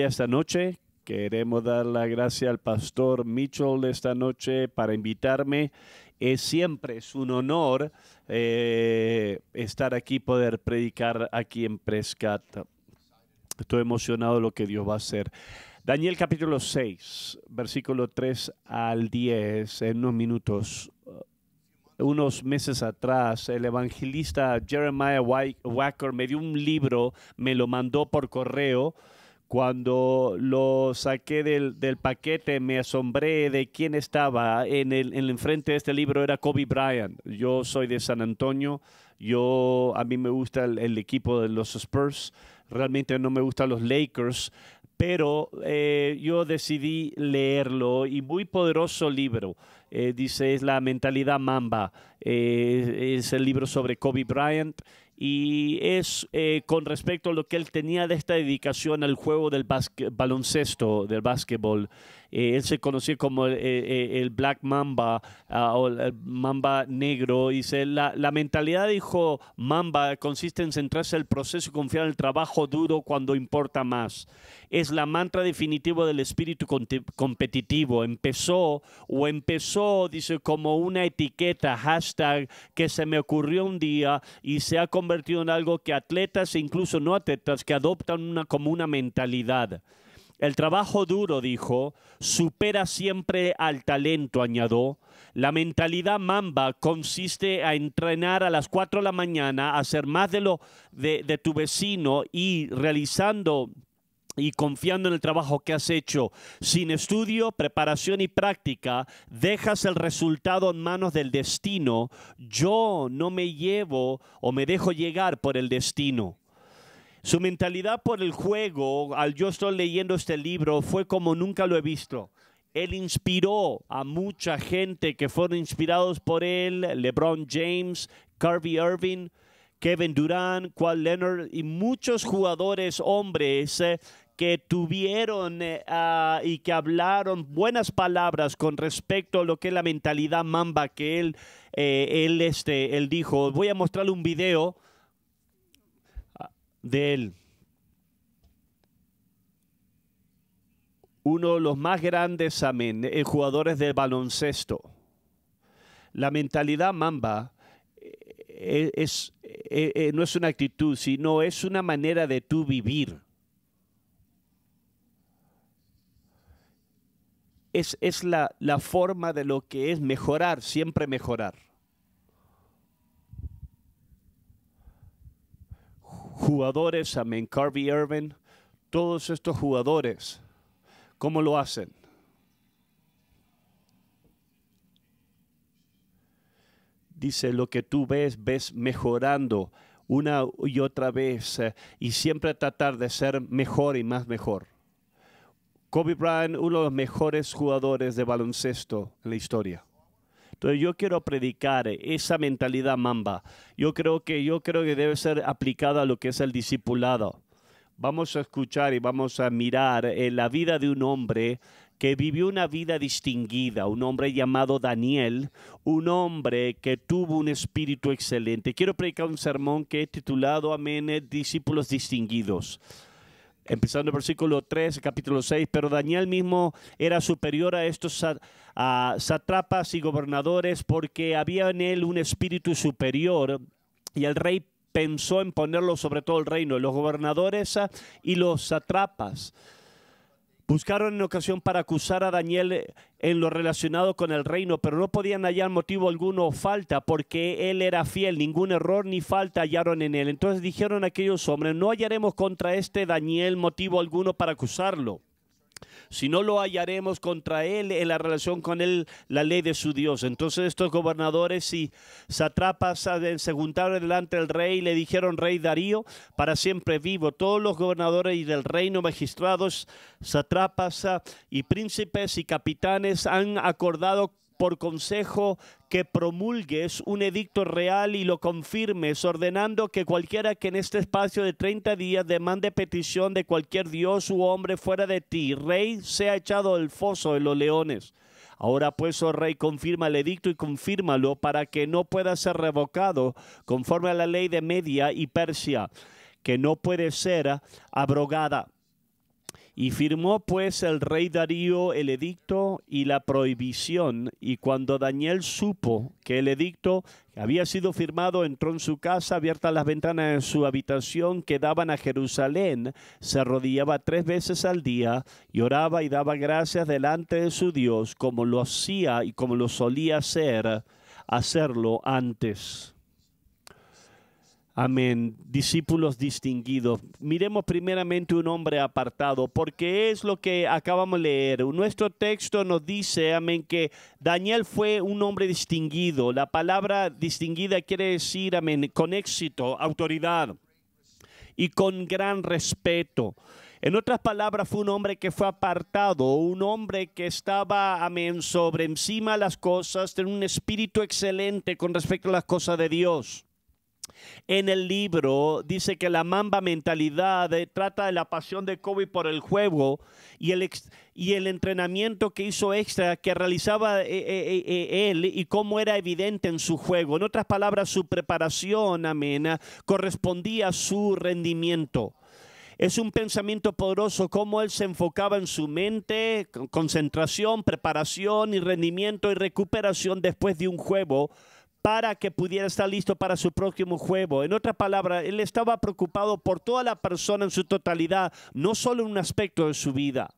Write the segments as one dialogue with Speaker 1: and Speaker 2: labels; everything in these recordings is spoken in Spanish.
Speaker 1: esta noche. Queremos dar la gracia al pastor Mitchell esta noche para invitarme. Es siempre es un honor eh, estar aquí, poder predicar aquí en Prescat. Estoy emocionado de lo que Dios va a hacer. Daniel capítulo 6, versículo 3 al 10, en unos minutos. Eh, unos meses atrás, el evangelista Jeremiah Wacker me dio un libro, me lo mandó por correo. Cuando lo saqué del, del, paquete, me asombré de quién estaba en el, en el de este libro, era Kobe Bryant. Yo soy de San Antonio, yo, a mí me gusta el, equipo de los Spurs, realmente no me gustan los Lakers, pero eh, yo decidí leerlo y muy poderoso libro. Eh, dice, es la mentalidad mamba. Eh, es el libro sobre Kobe Bryant y es eh, con respecto a lo que él tenía de esta dedicación al juego del baloncesto, del básquetbol. Eh, él se conocía como eh, eh, el, Black Mamba ah, o el Mamba negro. Dice, la, la mentalidad, dijo Mamba, consiste en centrarse en el proceso y confiar en el trabajo duro cuando importa más. Es la mantra definitiva del espíritu competitivo. Empezó o empezó, dice, como una etiqueta, hashtag, que se me ocurrió un día y se ha convertido en algo que atletas e incluso no atletas que adoptan una, como una mentalidad. El trabajo duro, dijo, supera siempre al talento, añadió. La mentalidad mamba consiste a entrenar a las 4 de la mañana, hacer más de lo de tu vecino y realizando y confiando en el trabajo que has hecho, sin estudio, preparación y práctica, dejas el resultado en manos del destino. Yo no me llevo o me dejo llegar por el destino. Su mentalidad por el juego, al yo estoy leyendo este libro, fue como nunca lo he visto. Él inspiró a mucha gente que fueron inspirados por él, LeBron James, Carvey Irving, Kevin Durant, Quad Leonard y muchos jugadores hombres eh, que tuvieron eh, ah, y que hablaron buenas palabras con respecto a lo que es la mentalidad mamba que él, eh, él, este, él dijo. Voy a mostrarle un video de él. Uno de los más grandes amén, eh, jugadores de baloncesto. La mentalidad mamba eh, eh, es, no es una actitud, sino es una manera de tú vivir. Es, es la, la forma de lo que es mejorar, siempre mejorar. jugadores, amen, Carvey Irvin, todos estos jugadores, ¿cómo lo hacen? Dice, lo que tú ves, ves mejorando una y otra vez eh, y siempre tratar de ser mejor y más mejor. Kobe Bryant, uno de los mejores jugadores de baloncesto en la historia. Entonces yo quiero predicar esa mentalidad mamba. Yo creo que yo creo que debe ser aplicada a lo que es el discipulado. Vamos a escuchar y vamos a mirar eh, la vida de un hombre que vivió una vida distinguida, un hombre llamado Daniel, un hombre que tuvo un espíritu excelente. Quiero predicar un sermón que he titulado Amén, eh, discípulos distinguidos empezando el versículo 3, capítulo 6, pero Daniel mismo era superior a estos a y gobernadores porque había en él un espíritu superior y el rey pensó en ponerlo sobre todo el reino, los gobernadores y los satrapas. Buscaron en ocasión para acusar a Daniel eh, en lo relacionado con el reino, pero no podían hallar motivo alguno o falta, porque él era fiel, ningún error ni falta hallaron en él. Entonces dijeron aquellos hombres, no hallaremos contra este Daniel motivo alguno para acusarlo si no lo hallaremos contra él en la relación con él, la ley de su Dios. Entonces estos gobernadores y satrapas se juntaron delante del rey y le dijeron, rey Darío, para siempre vivo. Todos los gobernadores y del reino, magistrados, satrapas y príncipes y capitanes han acordado por consejo que promulgues un edicto real y lo confirmes, ordenando que cualquiera que en este espacio de 30 días demande petición de cualquier dios u hombre fuera de ti, rey, sea echado al foso de los leones. Ahora pues, oh rey, confirma el edicto y confírmalo para que no pueda ser revocado conforme a la ley de Media y Persia, que no puede ser abrogada. Y firmó pues el rey Darío el edicto y la prohibición, y cuando Daniel supo que el edicto había sido firmado, entró en su casa, abiertas las ventanas en su habitación que daban a Jerusalén, se arrodillaba tres veces al día lloraba y daba gracias delante de su Dios, como lo hacía y como lo solía hacer, hacerlo antes. Amén. Discípulos distinguidos. Miremos primeramente un hombre apartado, porque es lo que acabamos de leer. Nuestro texto nos dice, amén, que Daniel fue un hombre distinguido. La palabra distinguida quiere decir, amén, con éxito, autoridad y con gran respeto. En otras palabras, fue un hombre que fue apartado, un hombre que estaba, amén, sobre encima de las cosas, tenía un espíritu excelente con respecto a las cosas de Dios en el libro dice que la mamba mentalidad eh, trata de la pasión de Kobe por el juego y el, y el entrenamiento que hizo extra que realizaba eh, eh, él y cómo era evidente en su juego. En otras palabras, su preparación, amena, ah, correspondía a su rendimiento. Es un pensamiento poderoso cómo él se enfocaba en su mente, concentración, preparación y rendimiento y recuperación después de un juego para que pudiera estar listo para su próximo juego. En otra palabra, él estaba preocupado por toda la persona en su totalidad, no solo en un aspecto de su vida.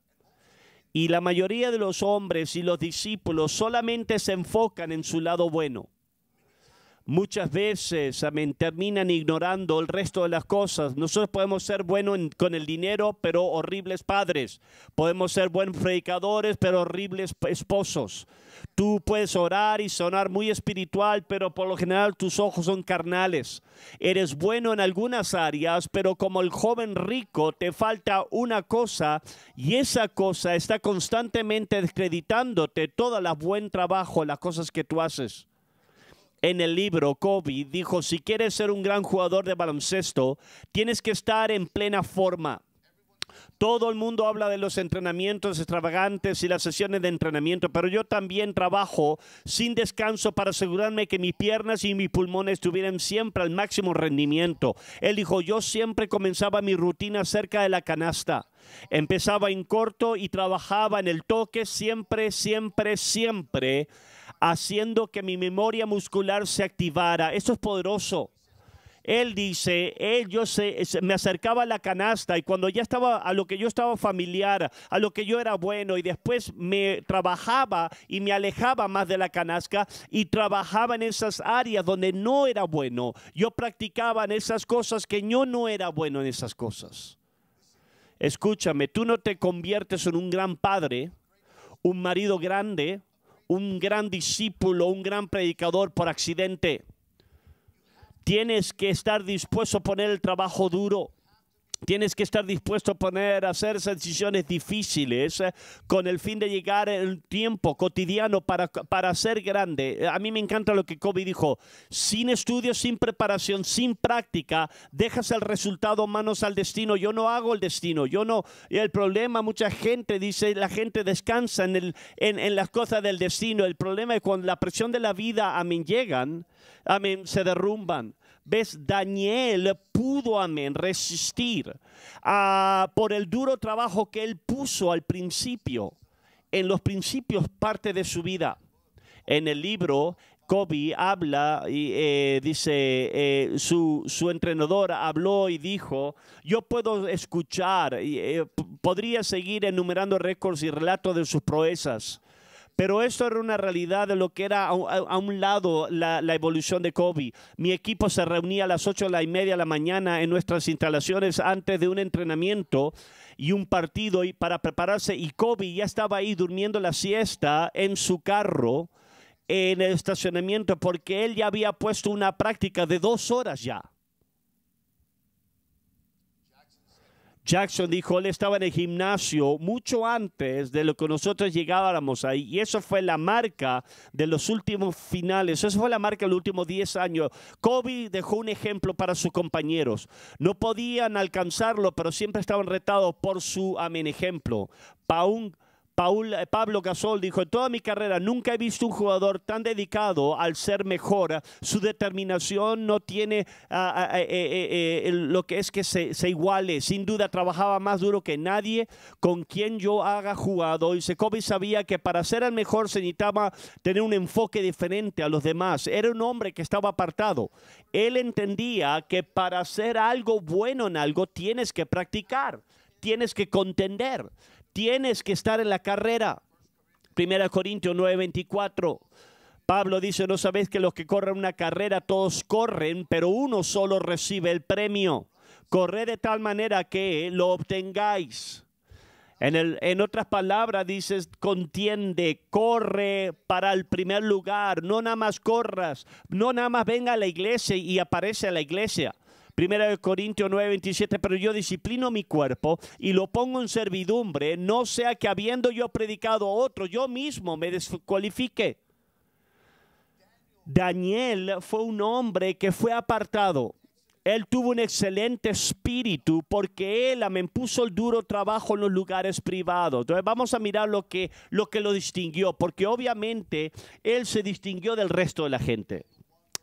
Speaker 1: Y la mayoría de los hombres y los discípulos solamente se enfocan en su lado bueno muchas veces terminan ignorando el resto de las cosas. Nosotros podemos ser buenos con el dinero, pero horribles padres. Podemos ser buenos predicadores, pero horribles esposos. Tú puedes orar y sonar muy espiritual, pero por lo general tus ojos son carnales. Eres bueno en algunas áreas, pero como el joven rico te falta una cosa y esa cosa está constantemente descreditándote todo el buen trabajo, las cosas que tú haces en el libro, Kobe, dijo, si quieres ser un gran jugador de baloncesto, tienes que estar en plena forma. Todo el mundo habla de los entrenamientos extravagantes y las sesiones de entrenamiento, pero yo también trabajo sin descanso para asegurarme que mis piernas y mis pulmones estuvieran siempre al máximo rendimiento. Él dijo, yo siempre comenzaba mi rutina cerca de la canasta. Empezaba en corto y trabajaba en el toque siempre, siempre, siempre haciendo que mi memoria muscular se activara. Eso es poderoso. Él dice, él yo se, me acercaba a la canasta y cuando ya estaba a lo que yo estaba familiar, a lo que yo era bueno y después me trabajaba y me alejaba más de la canasta y trabajaba en esas áreas donde no era bueno. Yo practicaba en esas cosas que yo no era bueno en esas cosas. Escúchame, tú no te conviertes en un gran padre, un marido grande, un gran discípulo, un gran predicador por accidente. Tienes que estar dispuesto a poner el trabajo duro. Tienes que estar dispuesto a poner, a hacer decisiones difíciles eh, con el fin de llegar en tiempo cotidiano para, ser grande. Eh, a mí me encanta lo que Kobe dijo. Sin estudios, sin preparación, sin práctica, dejas el resultado manos al destino. Yo no hago el destino. Yo no. El problema, mucha gente dice, la gente descansa en, el, en, en las cosas del destino. El problema es cuando la presión de la vida, a mí llegan, mí se derrumban. ¿Ves? Daniel pudo, resistir ah, por el duro trabajo que él puso al principio, en los principios parte de su vida. En el libro, Kobe habla y eh, dice, eh, su, su, entrenador habló y dijo, yo puedo escuchar, eh, podría seguir enumerando récords y relatos de sus proezas, pero esto era una realidad de lo que era a, un lado la, evolución de Kobe. Mi equipo se reunía a las 8 la y media de la mañana en nuestras instalaciones antes de un entrenamiento y un partido y para prepararse. Y Kobe ya estaba ahí durmiendo la siesta en su carro en el estacionamiento porque él ya había puesto una práctica de dos horas ya. Jackson dijo, él estaba en el gimnasio mucho antes de lo que nosotros llegábamos ahí. Y eso fue la marca de los últimos finales. Eso fue la marca de los últimos 10 años. Kobe dejó un ejemplo para sus compañeros. No podían alcanzarlo, pero siempre estaban retados por su amén ejemplo. Paun eh, Pablo Gasol dijo, en toda mi carrera nunca he visto un jugador tan dedicado al ser mejor. Su determinación no tiene ah, ah, ah, eh, eh, lo que es que se, se, iguale. Sin duda trabajaba más duro que nadie con quien yo haga jugado. Y Secovi sabía que para ser el mejor se necesitaba tener un enfoque diferente a los demás. Era un hombre que estaba apartado. Él entendía que para hacer algo bueno en algo tienes que practicar tienes que contender, Tienes que estar en la carrera. Primera Corintios 9:24. Pablo dice, no sabéis que los que corren una carrera todos corren, pero uno solo recibe el premio. Corre de tal manera que lo obtengáis. En, el, en otras palabras, dices, contiende, corre para el primer lugar, no nada más corras, no nada más venga a la iglesia y aparece a la iglesia. Primera de Corintios 9, 27, pero yo disciplino mi cuerpo y lo pongo en servidumbre, no sea que habiendo yo predicado a otro, yo mismo me descualifique. Daniel fue un hombre que fue apartado. Él tuvo un excelente espíritu porque él me puso el duro trabajo en los lugares privados. Entonces vamos a mirar lo que, lo que lo distinguió, porque obviamente él se distinguió del resto de la gente.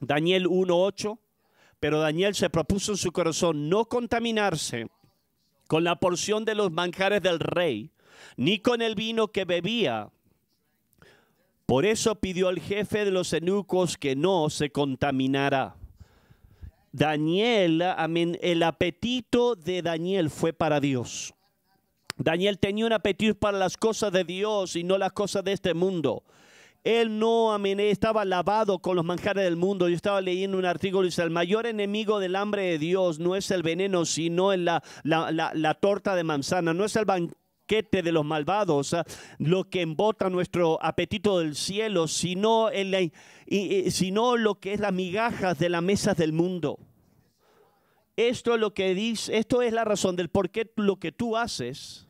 Speaker 1: Daniel 1.8. Pero Daniel se propuso en su corazón no contaminarse con la porción de los manjares del rey, ni con el vino que bebía. Por eso pidió al jefe de los eunucos que no se contaminara. Daniel, amén, el apetito de Daniel fue para Dios. Daniel tenía un apetito para las cosas de Dios y no las cosas de este mundo. Él no amené, estaba lavado con los manjares del mundo. Yo estaba leyendo un artículo y dice, el mayor enemigo del hambre de Dios no es el veneno, sino la, la, torta de manzana, no es el banquete de los malvados, ah, lo que embota nuestro apetito del cielo, sino, en sino lo que es las migajas de las mesas del mundo. Esto es lo que dice, esto es la razón del por qué lo que tú haces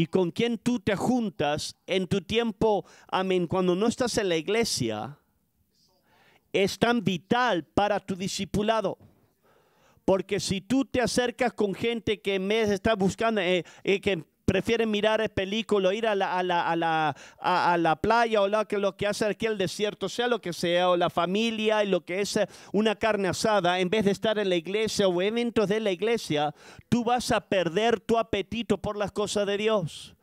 Speaker 1: y con quién tú te juntas en tu tiempo, amén, cuando no estás en la iglesia, es tan vital para tu discipulado. Porque si tú te acercas con gente que en vez está buscando, eh, eh, que prefieren mirar películas, ir a la, a la, a la, playa o lo que, lo que hace aquí el desierto, sea lo que sea, o la familia y lo que es eh, una carne asada, en vez de estar en la iglesia o eventos de la iglesia, tú vas a perder tu apetito por las cosas de Dios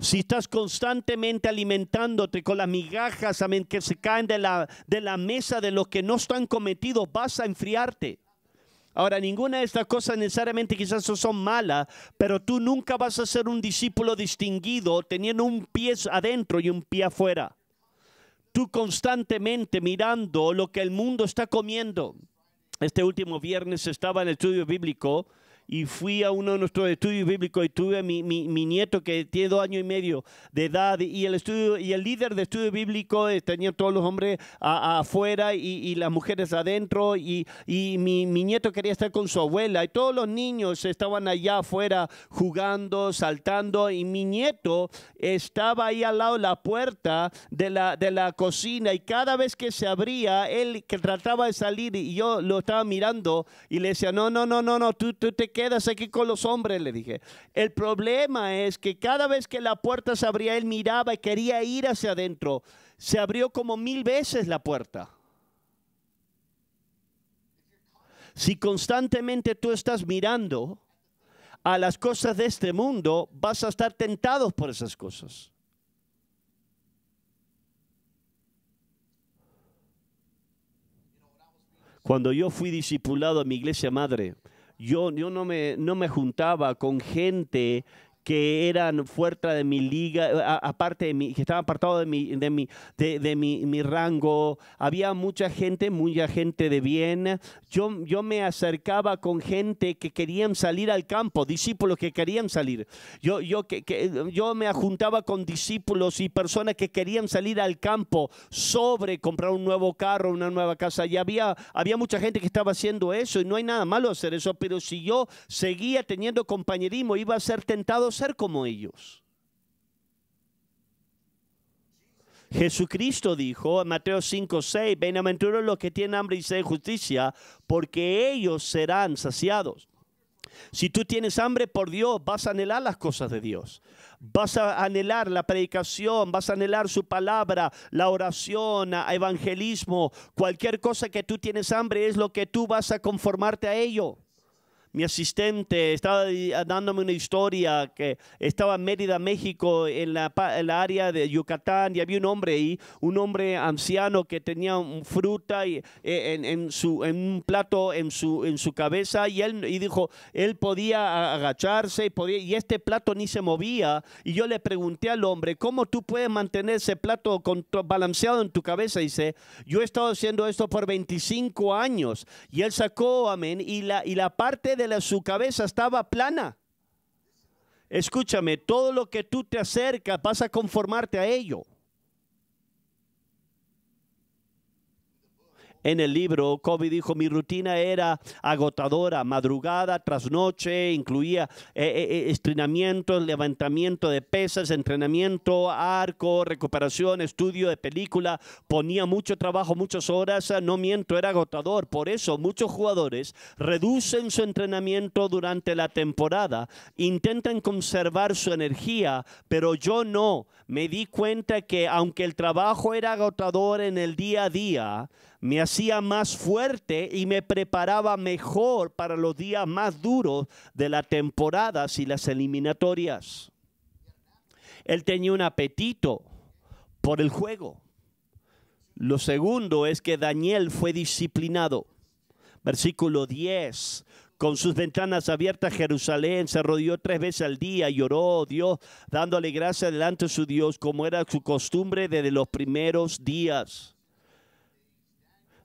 Speaker 1: si estás constantemente alimentándote con las migajas que se caen de la, de la mesa de los que no están cometidos, vas a enfriarte. Ahora, ninguna de estas cosas necesariamente quizás son malas, pero tú nunca vas a ser un discípulo distinguido teniendo un pie adentro y un pie afuera. Tú constantemente mirando lo que el mundo está comiendo. Este último viernes estaba en el estudio bíblico y fui a uno de nuestros estudios bíblicos y tuve a mi, mi, mi, nieto que tiene dos años y medio de edad y el estudio y el líder de estudio bíblico eh, tenía todos los hombres afuera y, las mujeres adentro y, y mi, mi, nieto quería estar con su abuela y todos los niños estaban allá afuera jugando, saltando y mi nieto estaba ahí al lado de la puerta de la, de la cocina y cada vez que se abría él que trataba de salir y yo lo estaba mirando y le decía no, no, no, no, no, tú, tú te quedas aquí con los hombres, le dije. El problema es que cada vez que la puerta se abría, él miraba y quería ir hacia adentro. Se abrió como mil veces la puerta. Si constantemente tú estás mirando a las cosas de este mundo, vas a estar tentados por esas cosas. Cuando yo fui discipulado a mi iglesia madre, yo, yo no, me, no me juntaba con gente que eran fuera de mi liga, eh, aparte de mi, que estaban apartados de mi, de mi, de, mi, mi, rango. Había mucha gente, mucha gente de bien. Yo, yo me acercaba con gente que querían salir al campo, discípulos que querían salir. Yo, yo, que, yo me juntaba con discípulos y personas que querían salir al campo sobre comprar un nuevo carro, una nueva casa. Y había, había mucha gente que estaba haciendo eso y no hay nada malo hacer eso. Pero si yo seguía teniendo compañerismo, iba a ser tentado ser como ellos. Jesucristo dijo en Mateo 5, 6, bienaventurados los que tienen hambre y sed justicia, porque ellos serán saciados. Si tú tienes hambre por Dios, vas a anhelar las cosas de Dios. Vas a anhelar la predicación, vas a anhelar su palabra, la oración, evangelismo, cualquier cosa que tú tienes hambre es lo que tú vas a conformarte a ello mi asistente estaba dándome una historia que estaba en Mérida, México, en la, área de Yucatán, y había un hombre ahí, un hombre anciano que tenía fruta e, en, su, en un plato en su, en su cabeza, y él dijo, él podía agacharse y, podía, y este plato ni se movía. Y yo le pregunté al hombre, ¿cómo tú puedes mantener ese plato con, balanceado en tu cabeza? Y dice, yo he estado haciendo esto por 25 años. Y él sacó, amén, y la, y la parte de su cabeza estaba plana. Escúchame, todo lo que tú te acercas vas a conformarte a ello. en el libro, Kobe dijo, mi rutina era agotadora, madrugada tras noche, incluía eh, eh, eh, estrenamiento, levantamiento de pesas, entrenamiento, arco, recuperación, estudio de película, ponía mucho trabajo, muchas horas, no miento, era agotador. Por eso muchos jugadores reducen su entrenamiento durante la temporada, intentan conservar su energía, pero yo no. Me di cuenta que aunque el trabajo era agotador en el día a día, me hacía más fuerte y me preparaba mejor para los días más duros de las temporadas y las eliminatorias. Él tenía un apetito por el juego. Lo segundo es que Daniel fue disciplinado. Versículo 10. Con sus ventanas abiertas, Jerusalén se rodeó tres veces al día y oró Dios, dándole gracias delante de su Dios, como era su costumbre desde los primeros días.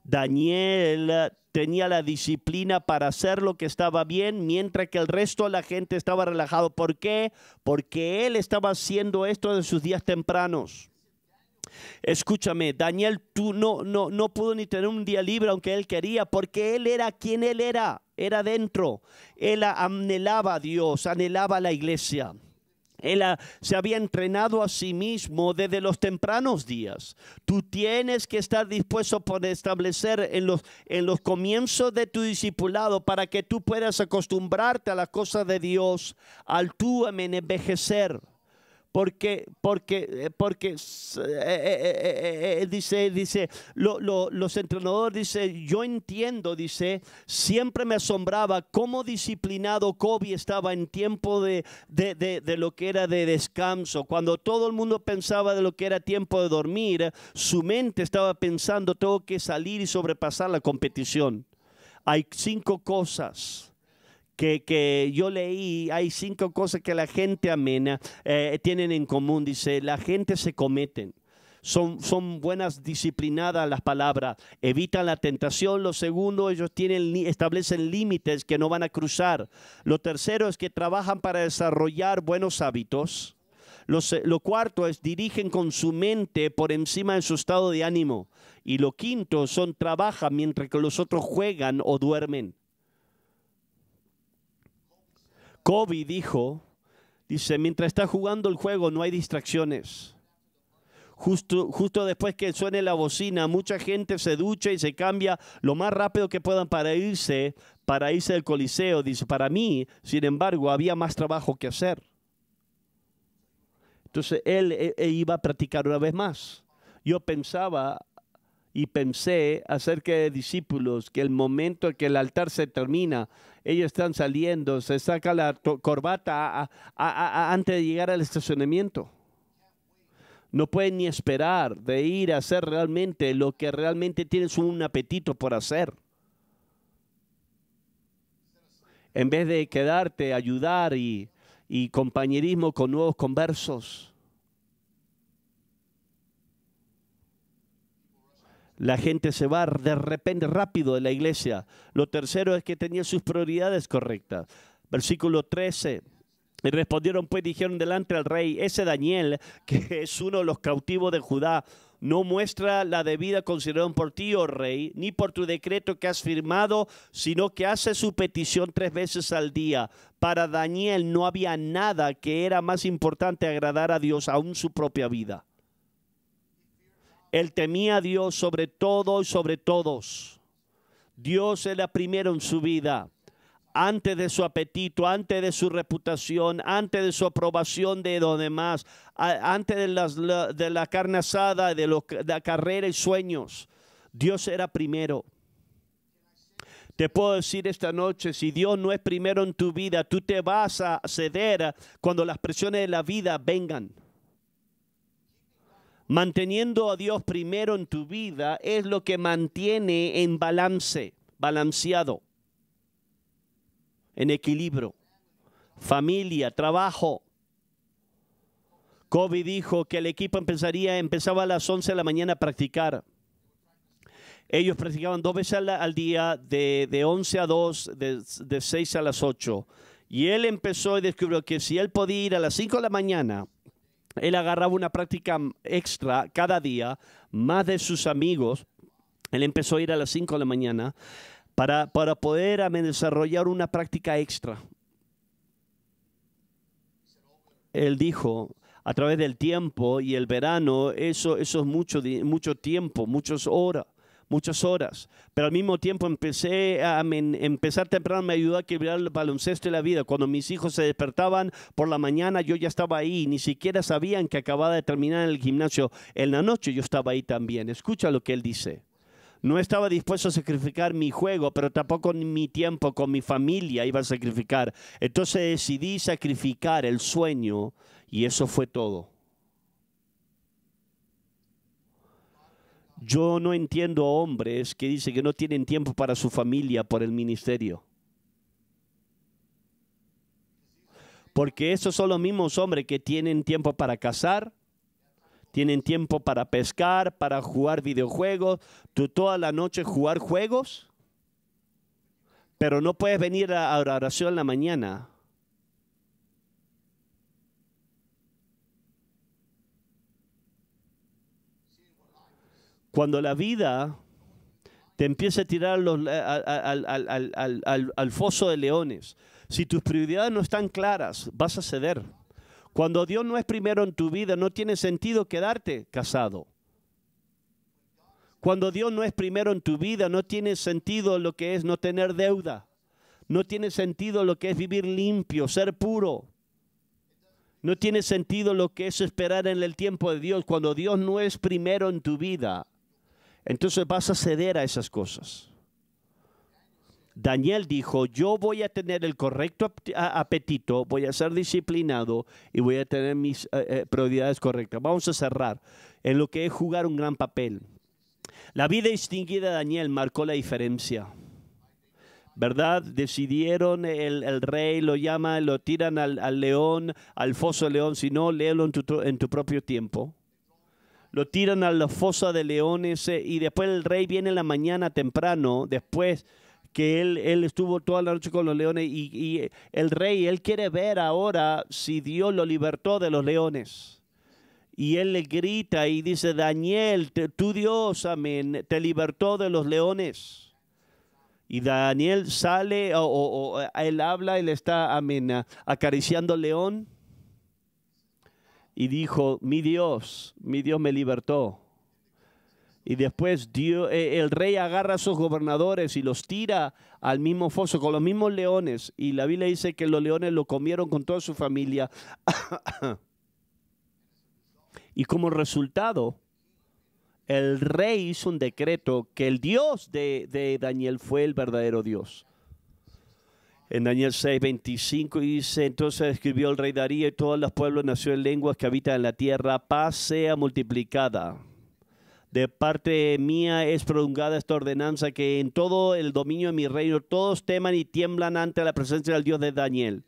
Speaker 1: Daniel eh, tenía la disciplina para hacer lo que estaba bien, mientras que el resto de la gente estaba relajado. ¿Por qué? Porque él estaba haciendo esto en sus días tempranos. Escúchame, Daniel tú no, no, no pudo ni tener un día libre aunque él quería, porque él era quien él era, era dentro. Él anhelaba a Dios, anhelaba a la iglesia. Él se había entrenado a sí mismo desde los tempranos días. Tú tienes que estar dispuesto por establecer en los, en los comienzos de tu discipulado para que tú puedas acostumbrarte a las cosas de Dios al tú envejecer porque, porque, eh, porque eh, eh, dice, dice, los entrenadores, dice, yo entiendo, dice, siempre me asombraba cómo disciplinado Kobe estaba en tiempo de, de lo que era de descanso. Cuando todo el mundo pensaba de lo que era tiempo de dormir, su mente estaba pensando, tengo que salir y sobrepasar la competición. Hay cinco cosas que, yo leí, hay cinco cosas que la gente amena eh, tienen en común. Dice, la gente se cometen. Son, son buenas, disciplinadas las palabras, evitan la tentación. Lo segundo, ellos tienen, establecen límites que no van a cruzar. Lo tercero es que trabajan para desarrollar buenos hábitos. Lo, lo, cuarto es dirigen con su mente por encima de su estado de ánimo. Y lo quinto son trabajan mientras que los otros juegan o duermen. Kobe dijo, dice, mientras está jugando el juego no hay distracciones. Justo, justo después que suene la bocina, mucha gente se ducha y se cambia lo más rápido que puedan para irse, para irse del coliseo. Dice, para mí, sin embargo, había más trabajo que hacer. Entonces él, e, e iba a practicar una vez más. Yo pensaba y pensé acerca de discípulos que el momento en que el altar se termina, ellos están saliendo, se saca la corbata antes de llegar al estacionamiento. No pueden ni esperar de ir a hacer realmente lo que realmente tienes un apetito por hacer. En vez de quedarte, ayudar y compañerismo con nuevos conversos. La gente se va de repente rápido de la iglesia. Lo tercero es que tenía sus prioridades correctas. Versículo 13. Y respondieron pues, dijeron delante al rey, ese Daniel, que es uno de los cautivos de Judá, no muestra la debida consideración por ti, oh rey, ni por tu decreto que has firmado, sino que hace su petición tres veces al día. Para Daniel no había nada que era más importante agradar a Dios, aún su propia vida. Él temía a Dios sobre todo y sobre todos. Dios era primero en su vida, antes de su apetito, antes de su reputación, antes de su aprobación de los demás, antes de, la carne asada, de, de la carrera y sueños. Dios era primero. Te puedo decir esta noche, si Dios no es primero en tu vida, tú te vas a ceder cuando las presiones de la vida vengan. Manteniendo a Dios primero en tu vida es lo que mantiene en balance, balanceado, en equilibrio, familia, trabajo. Kobe dijo que el equipo empezaría, empezaba a las 11 de la mañana a practicar. Ellos practicaban dos veces al, día, de, de, 11 a 2, de, de 6 a las 8. Y él empezó y descubrió que si él podía ir a las 5 de la mañana él agarraba una práctica extra cada día, más de sus amigos. Él empezó a ir a las 5 de la mañana para, para poder desarrollar una práctica extra. Él dijo, a través del tiempo y el verano, eso, es mucho, mucho tiempo, muchas horas muchas horas, pero al mismo tiempo empecé a empezar temprano me ayudó a quebrar el baloncesto y la vida. Cuando mis hijos se despertaban por la mañana, yo ya estaba ahí, ni siquiera sabían que acababa de terminar el gimnasio. En la noche yo estaba ahí también. Escucha lo que él dice. No estaba dispuesto a sacrificar mi juego, pero tampoco mi tiempo con mi familia iba a sacrificar. Entonces decidí sacrificar el sueño y eso fue todo. Yo no entiendo hombres que dicen que no tienen tiempo para su familia, por el ministerio. Porque esos son los mismos hombres que tienen tiempo para cazar, tienen tiempo para pescar, para jugar videojuegos, tú toda la noche jugar juegos, pero no puedes venir a oración en la mañana Cuando la vida te empieza a tirar eh, al, al foso de leones, si tus prioridades no están claras, vas a ceder. Cuando Dios no es primero en tu vida, no tiene sentido quedarte casado. Cuando Dios no es primero en tu vida, no tiene sentido lo que es no tener deuda. No tiene sentido lo que es vivir limpio, ser puro. No tiene sentido lo que es esperar en el tiempo de Dios. Cuando Dios no es primero en tu vida, entonces vas a ceder a esas cosas. Daniel dijo, yo voy a tener el correcto apetito, voy a ser disciplinado y voy a tener mis eh, eh, prioridades correctas. Vamos a cerrar en lo que es jugar un gran papel. La vida distinguida de Daniel marcó la diferencia. ¿Verdad? Decidieron, el, rey lo llama, lo tiran al, león, al foso león, si no, léelo en tu propio tiempo lo tiran a la fosa de leones eh, y después el rey viene en la mañana temprano, después que él, él estuvo toda la noche con los leones y, el rey, él quiere ver ahora si Dios lo libertó de los leones. Y él le grita y dice, Daniel, tu Dios, amén, te libertó de los leones. Y Daniel sale o, él habla, él está, amén, acariciando al león y dijo, mi Dios, mi Dios me libertó. Y después eh, el rey agarra a sus gobernadores y los tira al mismo foso con los mismos leones. Y la Biblia dice que los leones lo comieron con toda su familia. y como resultado, el rey hizo un decreto que el Dios de Daniel fue el verdadero Dios en Daniel 6.25 y dice, entonces escribió el rey Darío y todos los pueblos, en lenguas que habitan en la tierra, paz sea multiplicada. De parte mía es prolongada esta ordenanza que en todo el dominio de mi reino todos teman y tiemblan ante la presencia del Dios de Daniel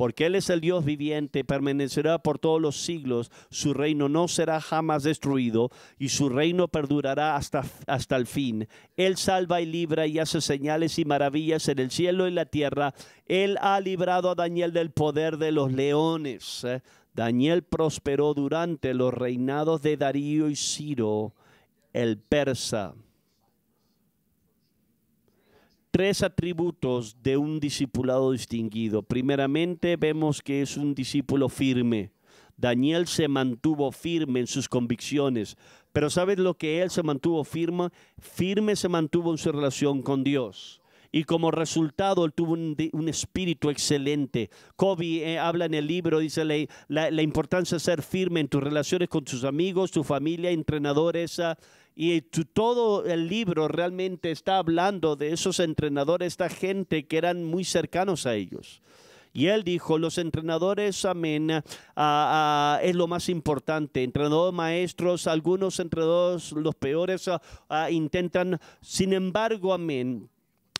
Speaker 1: porque Él es el Dios viviente, permanecerá por todos los siglos, su reino no será jamás destruido y su reino perdurará hasta, hasta el fin. Él salva y libra y hace señales y maravillas en el cielo y la tierra. Él ha librado a Daniel del poder de los leones. Daniel prosperó durante los reinados de Darío y Ciro, el persa tres atributos de un discipulado distinguido. Primeramente vemos que es un discípulo firme. Daniel se mantuvo firme en sus convicciones, pero ¿sabes lo que él se mantuvo firme? Firme se mantuvo en su relación con Dios. Y como resultado, él tuvo un, espíritu excelente. Kobe eh, habla en el libro, dice la, la, importancia de ser firme en tus relaciones con tus amigos, tu familia, entrenadores, ah, y todo el libro realmente está hablando de esos entrenadores, esta gente que eran muy cercanos a ellos. Y él dijo, los entrenadores, amén, es lo más importante. Entrenadores maestros, algunos entrenadores, los peores, intentan, sin embargo, amén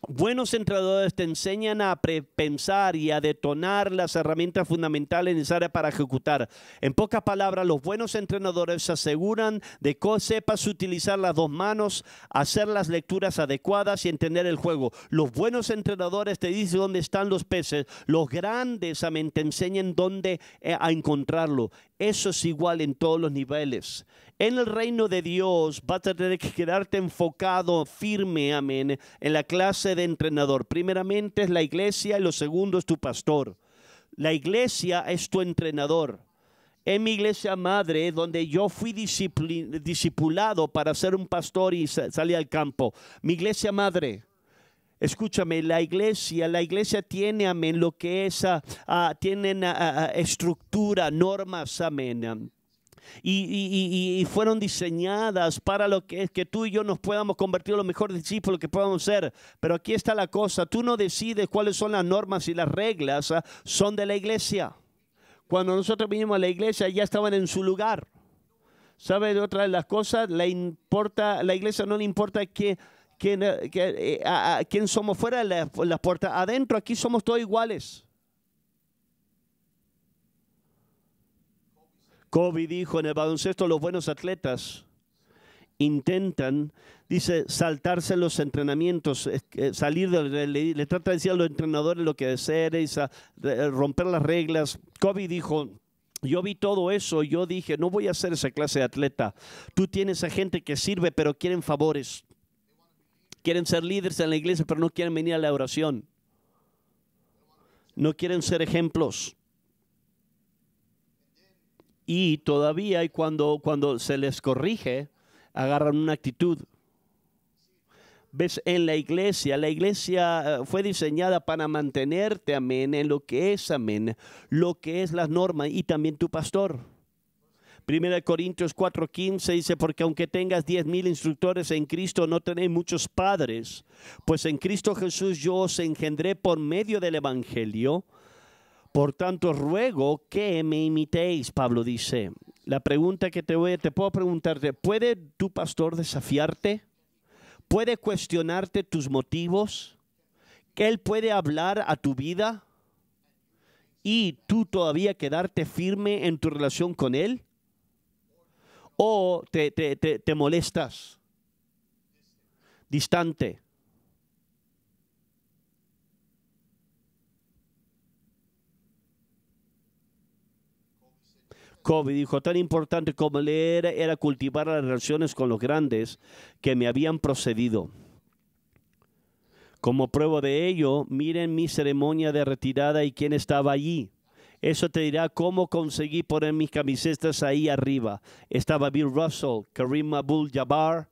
Speaker 1: Buenos entrenadores te enseñan a pensar y a detonar las herramientas fundamentales necesarias para ejecutar. En pocas palabras, los buenos entrenadores aseguran de que sepas utilizar las dos manos, hacer las lecturas adecuadas y entender el juego. Los buenos entrenadores te dicen dónde están los peces. Los grandes también te enseñan dónde eh, a encontrarlo. Eso es igual en todos los niveles en el reino de Dios vas a tener que quedarte enfocado, firme, amén, en la clase de entrenador. Primeramente es la iglesia y lo segundo es tu pastor. La iglesia es tu entrenador. En mi iglesia madre, donde yo fui discipulado para ser un pastor y salí al campo, mi iglesia madre, Escúchame, la iglesia, la iglesia tiene, amén, lo que es, ah, ah, tienen ah, estructura, normas, amén y, fueron diseñadas para lo que es que tú y yo nos podamos convertir en los mejores discípulos que podamos ser. Pero aquí está la cosa, tú no decides cuáles son las normas y las reglas, ah, son de la iglesia. Cuando nosotros vinimos a la iglesia ya estaban en su lugar. ¿Sabe de otra de las cosas? La, importa, la iglesia no le importa que, que, eh, quién somos fuera de las la puerta, Adentro aquí somos todos iguales. Kobe dijo en el baloncesto, los buenos atletas intentan, dice, saltarse los entrenamientos, eh, salir del, le, trata de decir a los entrenadores lo que deseen es romper las reglas. Kobe dijo, yo vi todo eso, yo dije, no voy a ser esa clase de atleta. Tú tienes a gente que sirve, pero quieren favores. Quieren ser líderes en la iglesia, pero no quieren venir a la oración. No quieren ser ejemplos y todavía y cuando, cuando se les corrige, agarran una actitud. Ves, en la iglesia, la iglesia eh, fue diseñada para mantenerte, amén, en lo que es, amén, lo que es la normas y también tu pastor. Primera de Corintios 4:15 dice, porque aunque tengas diez mil instructores en Cristo, no tenéis muchos padres, pues en Cristo Jesús yo os engendré por medio del Evangelio por tanto, ruego que me imitéis, Pablo dice. La pregunta que te voy, te puedo preguntarte, ¿puede tu pastor desafiarte? ¿Puede cuestionarte tus motivos? ¿Que él puede hablar a tu vida? ¿Y tú todavía quedarte firme en tu relación con él? ¿O te, te, te, te molestas? Distante. dijo, tan importante como leer era cultivar las relaciones con los grandes que me habían procedido. Como prueba de ello, miren mi ceremonia de retirada y quién estaba allí. Eso te dirá cómo conseguí poner mis camisetas ahí arriba. Estaba Bill Russell, Karim Abdul-Jabbar,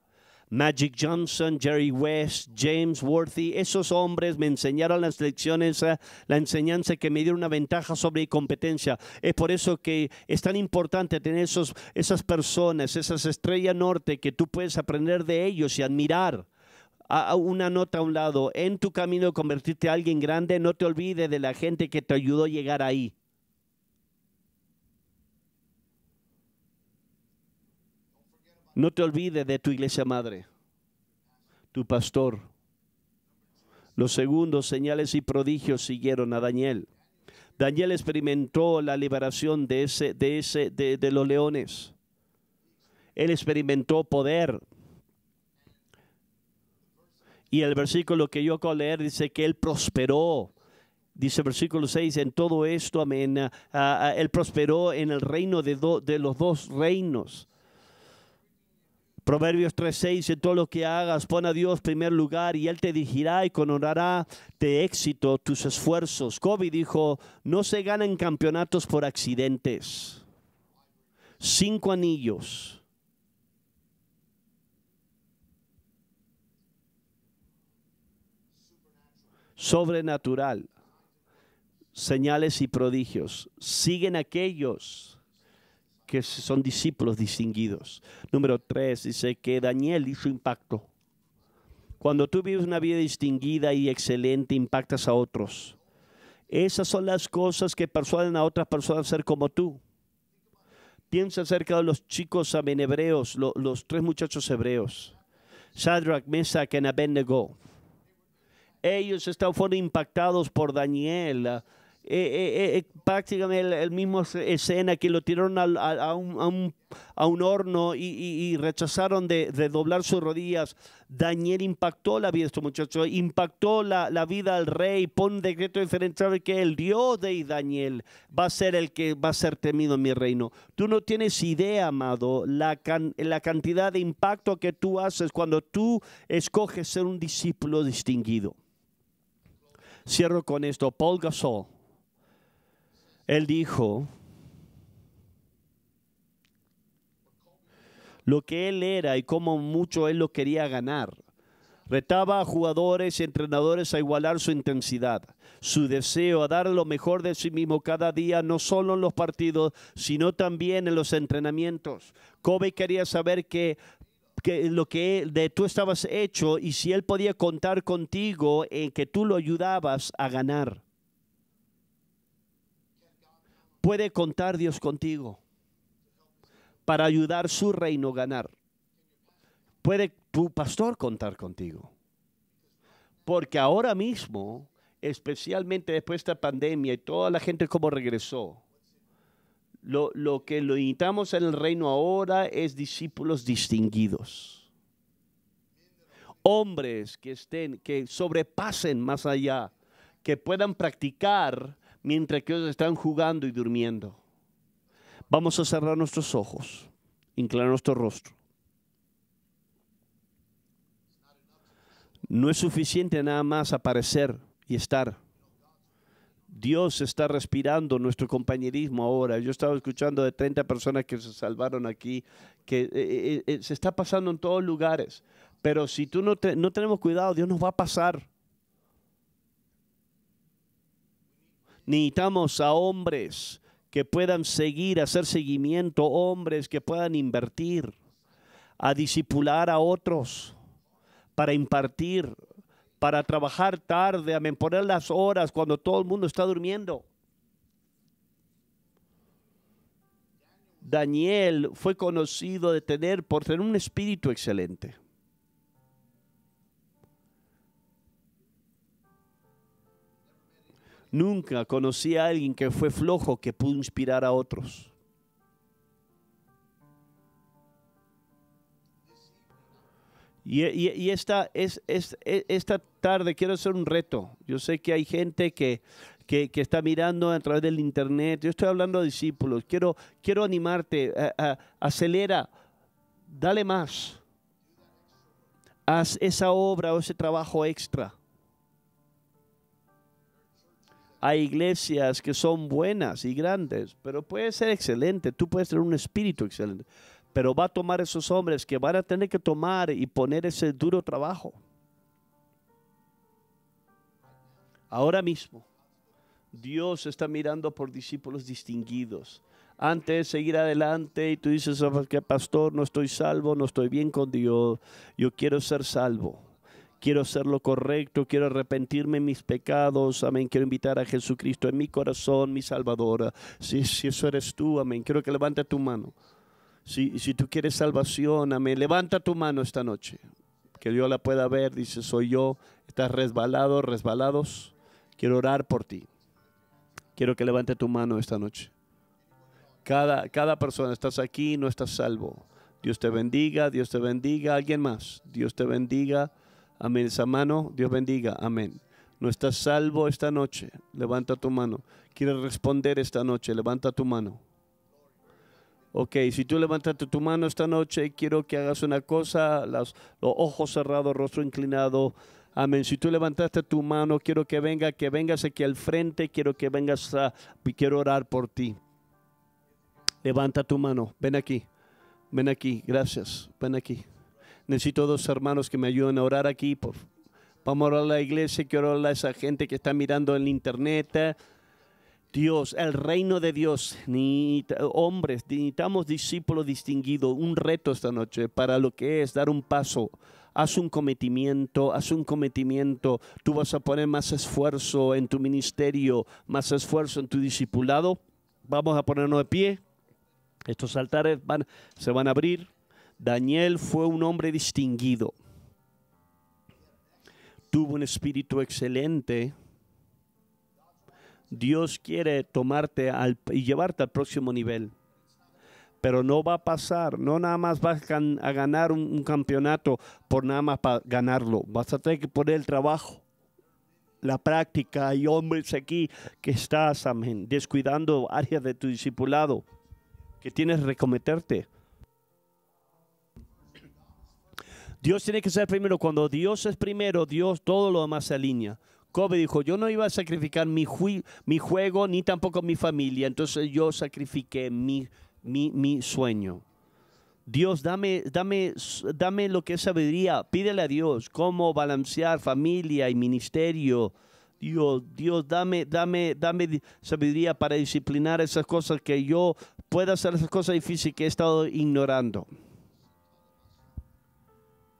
Speaker 1: Magic Johnson, Jerry West, James Worthy, esos hombres me enseñaron las lecciones, eh, la enseñanza que me dio una ventaja sobre competencia. Es por eso que es tan importante tener esos, esas personas, esas estrellas norte que tú puedes aprender de ellos y admirar a una nota a un lado. En tu camino de convertirte a alguien grande, no te olvides de la gente que te ayudó a llegar ahí. No te olvides de tu iglesia madre, tu pastor. Los segundos señales y prodigios siguieron a Daniel. Daniel experimentó la liberación de, ese, de, ese, de, los leones. Él experimentó poder. Y el versículo que yo acabo de leer dice que él prosperó. Dice versículo 6, en todo esto, amén, ah, ah, él prosperó en el reino de, de los dos reinos. Proverbios 3:6, en todo lo que hagas, pon a Dios primer lugar y Él te dirigirá y conorará de éxito tus esfuerzos. Kobe dijo, no se ganan campeonatos por accidentes. Cinco anillos. Sobrenatural. Señales y prodigios. Siguen aquellos que son discípulos distinguidos. Número tres, dice que Daniel hizo impacto. Cuando tú vives una vida distinguida y excelente, impactas a otros. Esas son las cosas que persuaden a otras personas a ser como tú. Piensa acerca de los chicos amenebreos, los tres muchachos hebreos, Shadrach, Mesach y Abednego. Ellos están, fueron impactados por Daniel, eh, eh, eh, prácticamente el, mismo escena que lo tiraron a, un, horno y, rechazaron de, doblar sus rodillas. Daniel impactó la vida de estos muchacho impactó la, vida al rey, pon un decreto diferencial que el Dios de Daniel va a ser el que va a ser temido en mi reino. Tú no tienes idea, amado, la, la cantidad de impacto que tú haces cuando tú escoges ser un discípulo distinguido. Cierro con esto. Paul Gasol él dijo, lo que él era y cómo mucho él lo quería ganar. Retaba a jugadores y entrenadores a igualar su intensidad, su deseo a dar lo mejor de sí mismo cada día, no solo en los partidos, sino también en los entrenamientos. Kobe quería saber que, lo que de tú estabas hecho y si él podía contar contigo en que tú lo ayudabas a ganar. Puede contar Dios contigo para ayudar su reino a ganar. Puede tu pastor contar contigo. Porque ahora mismo, especialmente después de esta pandemia y toda la gente como regresó, lo, que lo necesitamos en el reino ahora es discípulos distinguidos. Hombres que estén, que sobrepasen más allá, que puedan practicar mientras que ellos están jugando y durmiendo. Vamos a cerrar nuestros ojos, inclinar nuestro rostro. No es suficiente nada más aparecer y estar. Dios está respirando nuestro compañerismo ahora. Yo estaba escuchando de 30 personas que se salvaron aquí, que eh, eh, eh, se está pasando en todos lugares. Pero si tú no, no tenemos cuidado, Dios nos va a pasar. Necesitamos a hombres que puedan seguir, hacer seguimiento, hombres que puedan invertir, a disipular a otros, para impartir, para trabajar tarde, a poner las horas cuando todo el mundo está durmiendo. Daniel fue conocido de tener por tener un espíritu excelente. Nunca conocí a alguien que fue flojo que pudo inspirar a otros. Y, esta, es, esta tarde quiero hacer un reto. Yo sé que hay gente que, está mirando a través del internet. Yo estoy hablando a discípulos. Quiero, animarte. acelera. Dale más. Haz esa obra o ese trabajo extra. Hay iglesias que son buenas y grandes, pero puede ser excelente, tú puedes tener un espíritu excelente, pero va a tomar esos hombres que van a tener que tomar y poner ese duro trabajo. Ahora mismo, Dios está mirando por discípulos distinguidos. Antes de seguir adelante y tú dices, ah, pues, que pastor, no estoy salvo, no estoy bien con Dios, yo quiero ser salvo quiero hacer lo correcto, quiero arrepentirme de mis pecados, amén, quiero invitar a Jesucristo en mi corazón, mi salvadora Si, si eso eres tú, amén, quiero que levante tu mano. Si, si tú quieres salvación, amén, levanta tu mano esta noche. Que Dios la pueda ver, dice, soy yo, estás resbalado, resbalados, quiero orar por ti. Quiero que levante tu mano esta noche. Cada, cada persona, estás aquí, no estás salvo. Dios te bendiga, Dios te bendiga, alguien más, Dios te bendiga. Amén. Esa mano, Dios bendiga. Amén. No estás salvo esta noche. Levanta tu mano. Quieres responder esta noche. Levanta tu mano. Ok, si tú levantaste tu mano esta noche, quiero que hagas una cosa, los ojos cerrados, rostro inclinado. Amén. Si tú levantaste tu mano, quiero que venga, que vengas aquí al frente, quiero que vengas a, quiero orar por ti. Levanta tu mano, ven aquí, ven aquí, gracias, ven aquí. Necesito dos hermanos que me ayuden a orar aquí. vamos a orar a la iglesia, quiero orar a esa gente que está mirando en internet. Dios, el reino de Dios, hombres, necesitamos discípulos distinguidos, un reto esta noche para lo que es dar un paso. Haz un cometimiento, haz un cometimiento. Tú vas a poner más esfuerzo en tu ministerio, más esfuerzo en tu discipulado. Vamos a ponernos de pie. Estos altares se van a abrir. Daniel fue un hombre distinguido. Tuvo un espíritu excelente. Dios quiere tomarte y llevarte al próximo nivel. Pero no va a pasar, no nada más vas a ganar un, campeonato por nada más para ganarlo. Vas a tener que poner el trabajo, la práctica. Hay hombres aquí que estás, descuidando áreas de tu discipulado, que tienes que recometerte. Dios tiene que ser primero. Cuando Dios es primero, Dios todo lo demás se alinea. Kobe dijo, yo no iba a sacrificar mi, mi juego ni tampoco mi familia, entonces yo sacrifiqué mi, mi, sueño. Dios, dame, dame, dame lo que es sabiduría. Pídele a Dios cómo balancear familia y ministerio. Dios, Dios, dame, dame, dame sabiduría para disciplinar esas cosas que yo pueda hacer esas cosas difíciles que he estado ignorando.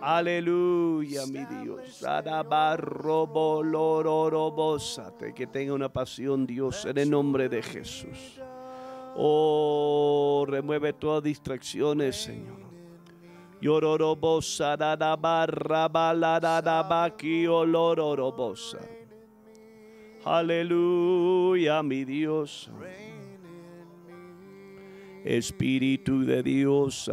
Speaker 1: Aleluya, mi Dios. Que tenga una pasión, Dios, en el nombre de Jesús. Oh, remueve todas distracciones, Señor. Yororobosa, Aleluya, mi Dios. Espíritu de Dios,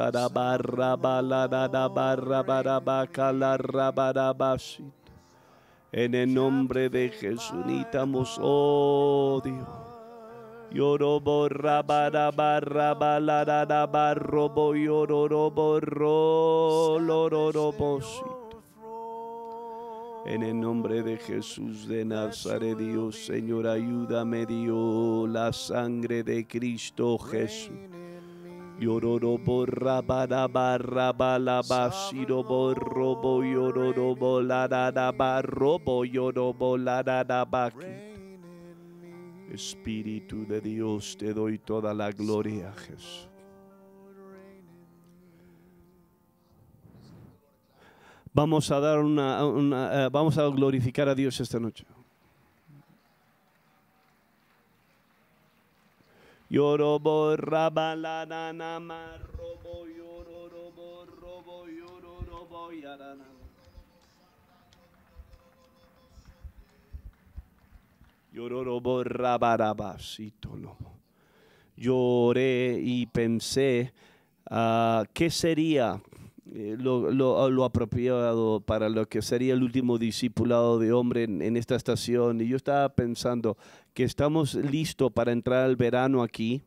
Speaker 1: en el nombre de Jesús, oh Dios. Yorobo barra, barra borro yororobo En el nombre de Jesús de Nazaret, Dios, Señor, ayúdame, Dios, la sangre de Cristo Jesús. Yororobo rabaraba rabalaba shirobo robo yororobo laradaba robo da laradaba Espíritu de Dios, te doy toda la gloria, Jesús. Vamos a dar una, eh, vamos a glorificar a Dios esta noche. Yorobo rabalanana marrobo yororobo robo yororobo yarana. Yororobo rabarabasito no. Lloré y pensé, a ah, ¿qué sería eh, lo, lo, lo, apropiado para lo que sería el último discipulado de hombre en, esta estación. Y yo estaba pensando, que estamos listos para entrar al verano aquí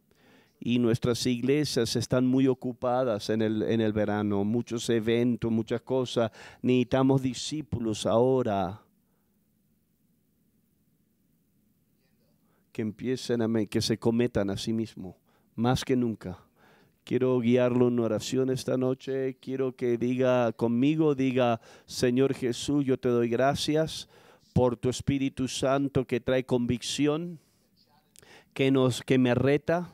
Speaker 1: y nuestras iglesias están muy ocupadas en el, en el verano, muchos eventos, muchas cosas. Necesitamos discípulos ahora. Que empiecen a que se cometan a sí mismos, más que nunca. Quiero guiarlo en oración esta noche. Quiero que diga conmigo, diga, Señor Jesús, yo te doy gracias por tu Espíritu Santo que trae convicción, que, nos, que me reta.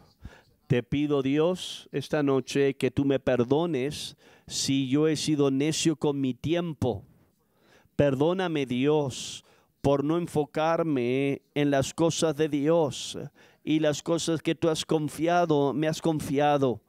Speaker 1: Te pido, Dios, esta noche que tú me perdones si yo he sido necio con mi tiempo. Perdóname, Dios, por no enfocarme en las cosas de Dios y las cosas que tú has confiado, me has confiado.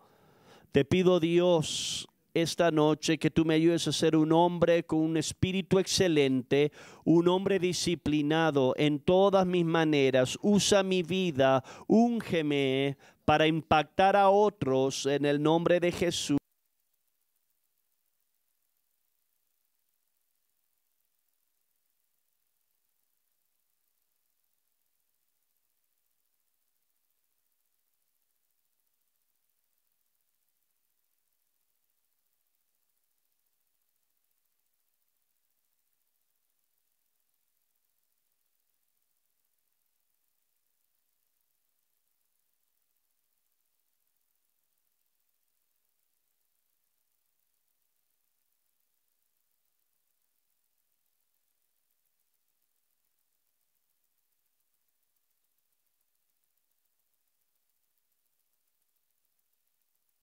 Speaker 1: Te pido, Dios, esta noche, que tú me ayudes a ser un hombre con un espíritu excelente, un hombre disciplinado en todas mis maneras. Usa mi vida, úngeme para impactar a otros en el nombre de Jesús.